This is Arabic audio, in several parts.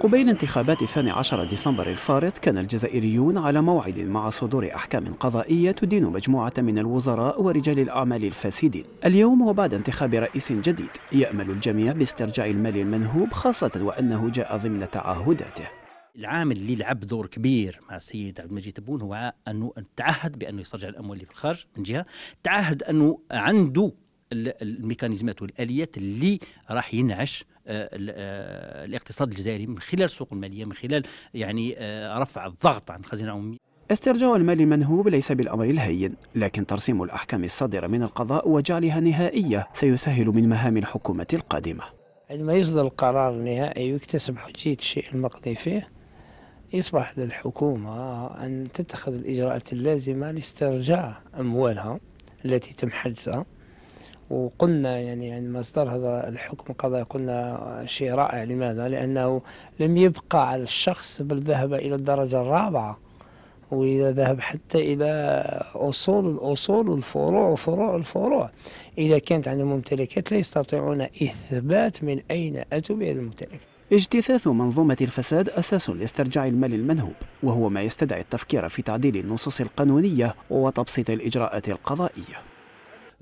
قبيل انتخابات 12 ديسمبر الفارط كان الجزائريون على موعد مع صدور أحكام قضائية تدين مجموعة من الوزراء ورجال الأعمال الفاسدين اليوم وبعد انتخاب رئيس جديد يأمل الجميع باسترجاع المال المنهوب خاصة وأنه جاء ضمن تعهداته العامل اللي لعب دور كبير مع السيد عبد المجيد تبون هو انه تعهد بانه يسترجع الاموال اللي في الخارج من جهه، تعهد انه عنده الميكانيزمات والاليات اللي راح ينعش آه، آه، الاقتصاد الجزائري من خلال السوق الماليه من خلال يعني آه، رفع الضغط عن الخزينه العموميه استرجاع المال المنهوب ليس بالأمر الهين لكن ترسيم الأحكام الصادرة من القضاء وجعلها نهائية سيسهل من مهام الحكومة القادمة عندما يصدر القرار النهائي ويكتسب حجية الشيء المقضي فيه يصبح للحكومة أن تتخذ الإجراءات اللازمة لاسترجاع أموالها التي تم حجزها وقلنا يعني عندما اصدر هذا الحكم القضائي قلنا شيء رائع لماذا؟ لأنه لم يبقى على الشخص بل ذهب إلى الدرجة الرابعة وإذا ذهب حتى إلى أصول الأصول والفروع وفروع الفروع إذا كانت عندهم ممتلكات لا يستطيعون إثبات من أين أتوا بهذه الممتلكات اجتثاث منظومة الفساد أساس لاسترجاع المال المنهوب وهو ما يستدعي التفكير في تعديل النصوص القانونية وتبسيط الإجراءات القضائية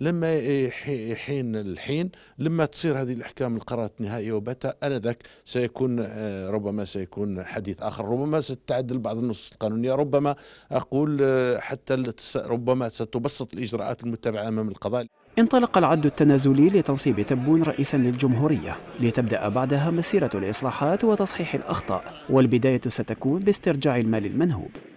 لما يحين الحين لما تصير هذه الأحكام القرارات النهائية وبتا أنذاك سيكون آه، ربما سيكون حديث آخر ربما ستعدل بعض النصوص القانونية ربما أقول آه، حتى ربما ستبسط الإجراءات المتبعة أمام القضاء انطلق العد التنازلي لتنصيب تبون رئيسا للجمهورية لتبدأ بعدها مسيرة الإصلاحات وتصحيح الأخطاء والبداية ستكون باسترجاع المال المنهوب